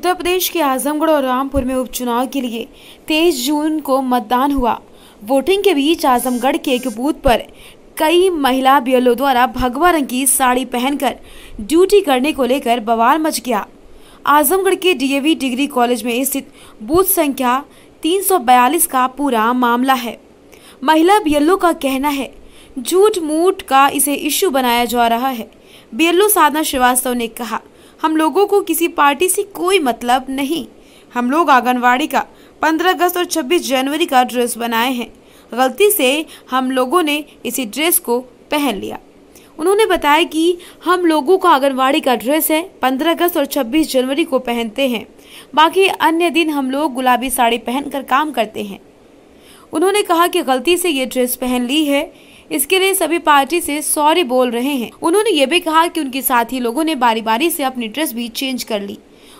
उत्तर प्रदेश के आजमगढ़ और रामपुर में उपचुनाव के लिए तेईस जून को मतदान हुआ वोटिंग के बीच आजमगढ़ के एक बूथ पर कई महिला बीएलओ द्वारा भगवा रंग की साड़ी पहनकर ड्यूटी करने को लेकर बवाल मच गया आजमगढ़ के डीएवी डिग्री कॉलेज में स्थित बूथ संख्या 342 का पूरा मामला है महिला बीएलओ का कहना है झूठ मूठ का इसे इश्यू बनाया जा रहा है बीएलओ साधना श्रीवास्तव ने कहा हम लोगों को किसी पार्टी से कोई मतलब नहीं हम लोग आंगनवाड़ी का 15 अगस्त और 26 जनवरी का ड्रेस बनाए हैं गलती से हम लोगों ने इसी ड्रेस को पहन लिया उन्होंने बताया कि हम लोगों का आंगनवाड़ी का ड्रेस है 15 अगस्त और 26 जनवरी को पहनते हैं बाकी अन्य दिन हम लोग गुलाबी साड़ी पहनकर काम करते हैं उन्होंने कहा कि गलती से ये ड्रेस पहन ली है इसके लिए सभी पार्टी से सॉरी बोल रहे हैं उन्होंने ये भी कहा कि उनके साथी लोगों ने बारी बारी से अपनी ड्रेस भी चेंज कर ली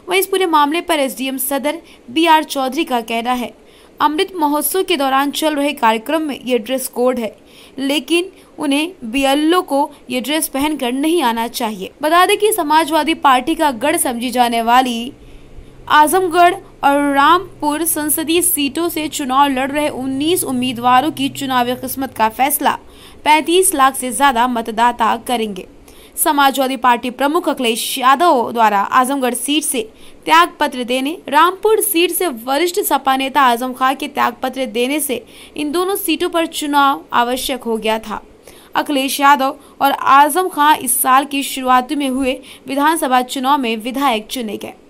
वहीं इस पूरे मामले पर एसडीएम सदर बी आर चौधरी का कहना है अमृत महोत्सव के दौरान चल रहे कार्यक्रम में ये ड्रेस कोड है लेकिन उन्हें बियल्लो को ये ड्रेस पहनकर नहीं आना चाहिए बता दें कि समाजवादी पार्टी का गढ़ समझी जाने वाली आजमगढ़ और रामपुर संसदीय सीटों से चुनाव लड़ रहे 19 उम्मीदवारों की चुनावी किस्मत का फैसला 35 लाख से ज्यादा मतदाता करेंगे समाजवादी पार्टी प्रमुख अखिलेश यादव द्वारा आजमगढ़ सीट से त्याग पत्र देने रामपुर सीट से वरिष्ठ सपा नेता आजम खां के त्याग पत्र देने से इन दोनों सीटों पर चुनाव आवश्यक हो गया था अखिलेश यादव और आजम खां इस साल की शुरुआत में हुए विधानसभा चुनाव में विधायक चुने गए